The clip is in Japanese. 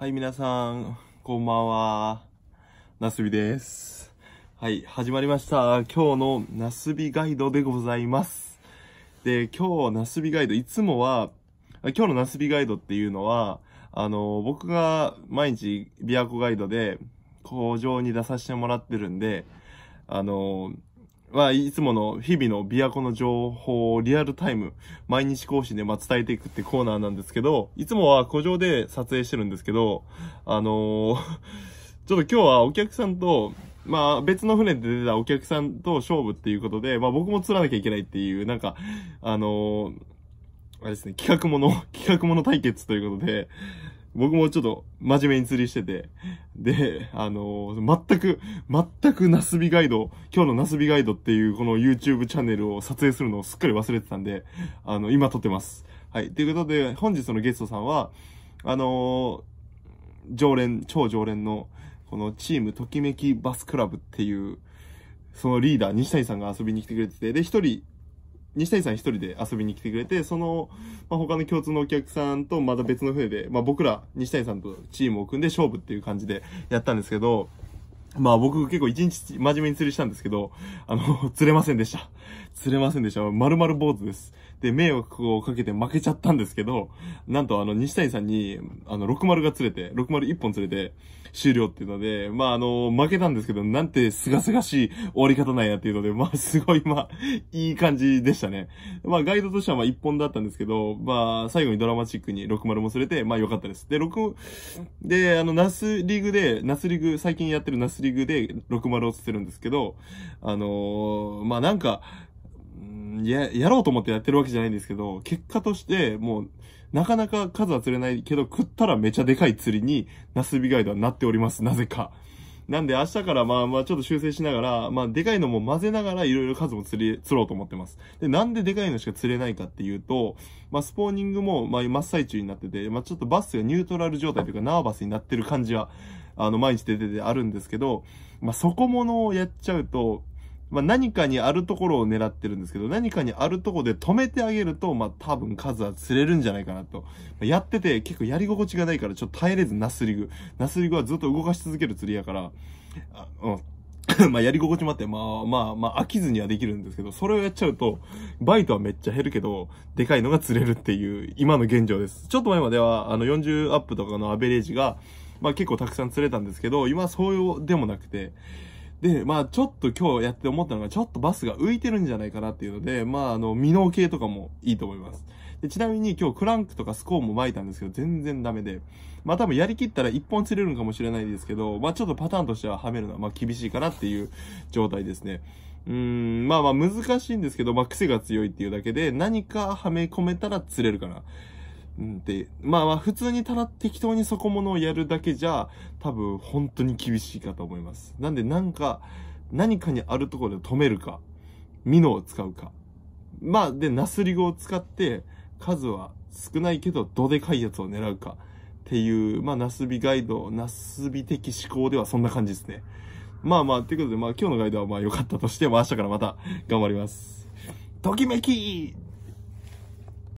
はい、皆さん、こんばんは。なすびです。はい、始まりました。今日のなすびガイドでございます。で、今日なすびガイド、いつもは、今日のなすびガイドっていうのは、あの、僕が毎日、琵琶湖ガイドで、工場に出させてもらってるんで、あの、まあ、いつもの日々の琵琶湖の情報をリアルタイム、毎日更新でま伝えていくってコーナーなんですけど、いつもは古城で撮影してるんですけど、あのー、ちょっと今日はお客さんと、まあ別の船で出たお客さんと勝負っていうことで、まあ僕も釣らなきゃいけないっていう、なんか、あのー、あれですね、企画もの、企画もの対決ということで、僕もちょっと真面目に釣りしてて、で、あのー、全く、全くナスビガイド、今日のナスビガイドっていうこの YouTube チャンネルを撮影するのをすっかり忘れてたんで、あの、今撮ってます。はい。ということで、本日のゲストさんは、あのー、常連、超常連の、このチームときめきバスクラブっていう、そのリーダー、西谷さんが遊びに来てくれてて、で、一人、西谷さん一人で遊びに来てくれて、その、まあ、他の共通のお客さんとまた別の船で、まあ、僕ら西谷さんとチームを組んで勝負っていう感じでやったんですけど、まあ僕結構一日真面目に釣りしたんですけど、あの、釣れませんでした。釣れませんでした。丸々坊主です。で、迷惑をかけて負けちゃったんですけど、なんとあの、西谷さんに、あの、60が釣れて、601本釣れて、終了っていうので、まああの、負けたんですけど、なんてすがすがしい終わり方なんやっていうので、まあすごい、まあ、いい感じでしたね。まあガイドとしてはまあ1本だったんですけど、まあ最後にドラマチックに60も釣れて、まあ良かったです。で、6、で、あの、ナスリーグで、ナスリーグ、最近やってるナススリグで60釣ってるんですけど、あのー、まあ、なんか、や、やろうと思ってやってるわけじゃないんですけど、結果として、もう、なかなか数は釣れないけど、食ったらめちゃでかい釣りに、ナスビガイドはなっております。なぜか。なんで明日からまあまあちょっと修正しながら、まあでかいのも混ぜながらいろいろ数も釣り、釣ろうと思ってます。で、なんででかいのしか釣れないかっていうと、まあスポーニングもまあ真っ最中になってて、まあちょっとバスがニュートラル状態というか縄バスになってる感じはあの、毎日出ててあるんですけど、まあ、底物をやっちゃうと、まあ、何かにあるところを狙ってるんですけど、何かにあるとこで止めてあげると、まあ、多分数は釣れるんじゃないかなと。まあ、やってて、結構やり心地がないから、ちょっと耐えれずナスリグ。ナスリグはずっと動かし続ける釣りやから、うん。まあやり心地もあって、まあまあまあ飽きずにはできるんですけど、それをやっちゃうと、バイトはめっちゃ減るけど、でかいのが釣れるっていう、今の現状です。ちょっと前までは、あの40アップとかのアベレージが、まあ結構たくさん釣れたんですけど、今そうでもなくて、で、まあちょっと今日やって思ったのが、ちょっとバスが浮いてるんじゃないかなっていうので、まああの、未納系とかもいいと思います。でちなみに今日クランクとかスコーンも巻いたんですけど、全然ダメで、まあ多分やりきったら1本釣れるのかもしれないですけど、まあちょっとパターンとしてははめるのはまあ厳しいかなっていう状態ですね。うーん、まあまあ難しいんですけど、まあ癖が強いっていうだけで、何かはめ込めたら釣れるかな。うん、で、まあまあ普通にただ適当にそこものをやるだけじゃ、多分本当に厳しいかと思います。なんでなんか、何かにあるところで止めるか、ミノを使うか。まあ、で、ナスリゴを使って、数は少ないけど、どでかいやつを狙うか。っていう、まあ、ナスビガイド、ナスビ的思考ではそんな感じですね。まあまあ、ということで、まあ今日のガイドはまあ良かったとして、まあ明日からまた頑張ります。ときめき